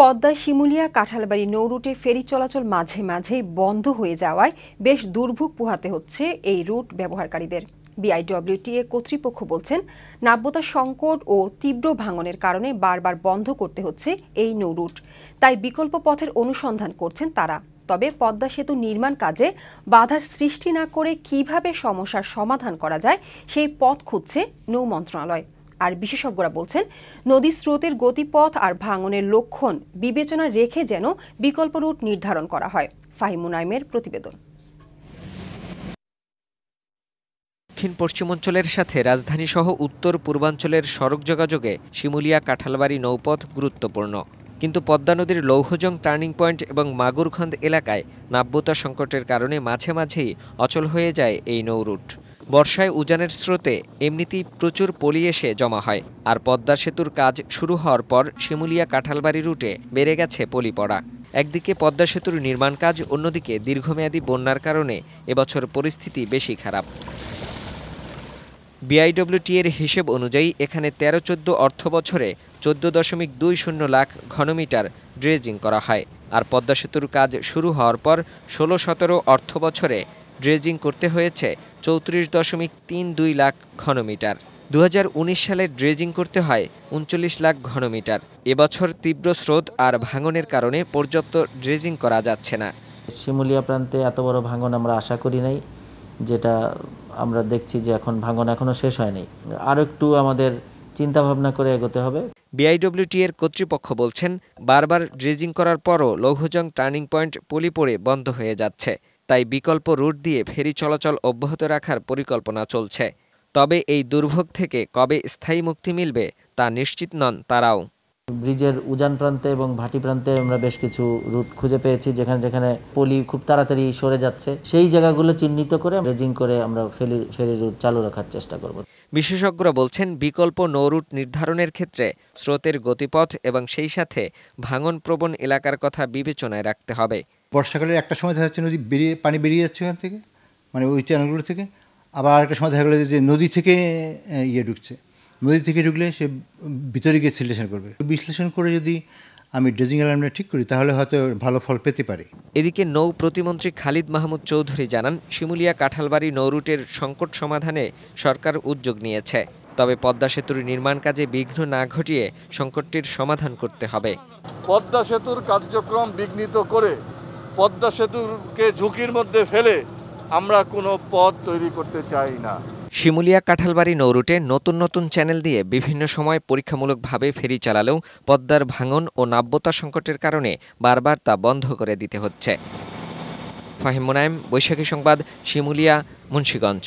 পদ্মা শিমুলিয়া কাঁঠালবাড়ি নৌরুটে ফেরি চলাচল মাঝে মাঝেই বন্ধ হয়ে যাওয়ায় বেশ দুর্ভোগ পোহাতে হচ্ছে এই রুট ব্যবহারকারীদের বিআইডব্লিউটিএ কর্তৃপক্ষ বলছেন নাব্যতা সংকট ও তীব্র ভাঙনের কারণে বারবার বন্ধ করতে হচ্ছে এই নৌরুট তাই বিকল্প পথের অনুসন্ধান করছেন তারা তবে পদ্মা সেতু নির্মাণ কাজে বাধার সৃষ্টি না করে কিভাবে সমস্যার সমাধান করা যায় সেই পথ খুঁজছে নৌ মন্ত্রণালয় আর বিশেষজ্ঞরা বলছেন নদী স্রোতের গতিপথ আর ভাঙনের লক্ষণ বিবেচনা রেখে যেন বিকল্প রুট নির্ধারণ করা হয় ফাহিমুনাইমের প্রতিবেদন দক্ষিণ পশ্চিমাঞ্চলের সাথে রাজধানী সহ উত্তর পূর্বাঞ্চলের সড়ক যোগাযোগে শিমুলিয়া কাঁঠালবাড়ি নৌপথ গুরুত্বপূর্ণ কিন্তু পদ্মা নদীর লৌহজং টার্নিং পয়েন্ট এবং মাগুরখন্দ এলাকায় নাব্যতা সংকটের কারণে মাঝে মাঝেই অচল হয়ে যায় এই নৌরুট বর্ষায় উজানের স্রোতে এমনিতেই প্রচুর পলি এসে জমা হয় আর পদ্মা সেতুর কাজ শুরু হওয়ার পর শিমুলিয়া কাঁঠালবাড়ি রুটে বেড়ে গেছে পলি পড়া একদিকে পদ্মা সেতুর নির্মাণ কাজ অন্যদিকে দীর্ঘমেয়াদী বন্যার কারণে এবছর পরিস্থিতি বেশি খারাপ বিআইডব্লিউটি এর হিসেব অনুযায়ী এখানে তেরো চোদ্দ অর্থ বছরে চোদ্দ দশমিক দুই শূন্য লাখ ঘনমিটার ড্রেজিং করা হয় আর পদ্মা সেতুর কাজ শুরু হওয়ার পর ষোলো সতেরো অর্থ বছরে ড্রেজিং করতে হয়েছে চৌত্রিশ দশমিক তিন দুই লাখ ঘনমিটার দু হাজার উনিশ সালে ড্রেজিং করতে হয় উনচল্লিশ লাখ ঘনমিটার এবছর তীব্র স্রোত আর ভাঙনের কারণে পর্যাপ্ত ড্রেজিং করা যাচ্ছে না শিমুলিয়া প্রান্তে এত বড় ভাঙন আমরা আশা করি নাই যেটা আমরা দেখছি যে এখন ভাঙন এখনও শেষ হয়নি আর একটু আমাদের চিন্তা ভাবনা করে এগোতে হবে বিআইডব্লিউটি এর কর্তৃপক্ষ বলছেন বারবার ড্রেজিং করার পরও লঘুজং টার্নিং পয়েন্ট পলি পড়ে বন্ধ হয়ে যাচ্ছে তাই বিকল্প রুট দিয়ে ফেরি চলাচল অব্যাহত রাখার পরিকল্পনা চলছে তবে এই দুর্ভোগ থেকে কবে স্থায়ী মুক্তি মিলবে তা নিশ্চিত নন তারাও ব্রিজের উজান প্রান্তে এবং ভাটি প্রান্তে আমরা বেশ কিছু রুট খুঁজে পেয়েছি যেখানে যেখানে পলি খুব তাড়াতাড়ি সরে যাচ্ছে সেই জায়গাগুলো চিহ্নিত করে রেজিং করে আমরা ফেরি ফেরি রুট চালু রাখার চেষ্টা করব বিশেষজ্ঞরা বলছেন বিকল্প নৌরুট রুট নির্ধারণের ক্ষেত্রে স্রোতের গতিপথ এবং সেই সাথে ভাঙন প্রবণ এলাকার কথা বিবেচনায় রাখতে হবে বর্ষাকালের একটা সময় দেখা যাচ্ছে নদী বেরিয়ে পানি বেরিয়ে যাচ্ছে ওখান থেকে মানে ওই চ্যানেলগুলো থেকে আবার আরেকটা সময় দেখা গেলো যে নদী থেকে ইয়ে ঢুকছে নদী থেকে ঢুকলে সে ভিতরে গিয়ে বিশ্লেষণ করবে বিশ্লেষণ করে যদি আমি ড্রেজিং অ্যালার্মটা ঠিক করি তাহলে হয়তো ভালো ফল পেতে পারি এদিকে নৌ প্রতিমন্ত্রী খালিদ মাহমুদ চৌধুরী জানান শিমুলিয়া কাঁঠালবাড়ি নৌরুটের সংকট সমাধানে সরকার উদ্যোগ নিয়েছে তবে পদ্মা সেতুর নির্মাণ কাজে বিঘ্ন না ঘটিয়ে সংকটটির সমাধান করতে হবে পদ্মা সেতুর কার্যক্রম বিঘ্নিত করে পদ্মা সেতুকে ঝুঁকির মধ্যে ফেলে আমরা কোনো পথ তৈরি করতে চাই না শিমুলিয়া কাঁঠালবাড়ি নৌরুটে নতুন নতুন চ্যানেল দিয়ে বিভিন্ন সময় পরীক্ষামূলকভাবে ফেরি চালালেও পদ্মার ভাঙন ও নাব্যতা সংকটের কারণে বারবার তা বন্ধ করে দিতে হচ্ছে ফাহিম মোনায়েম বৈশাখী সংবাদ শিমুলিয়া মুন্সীগঞ্জ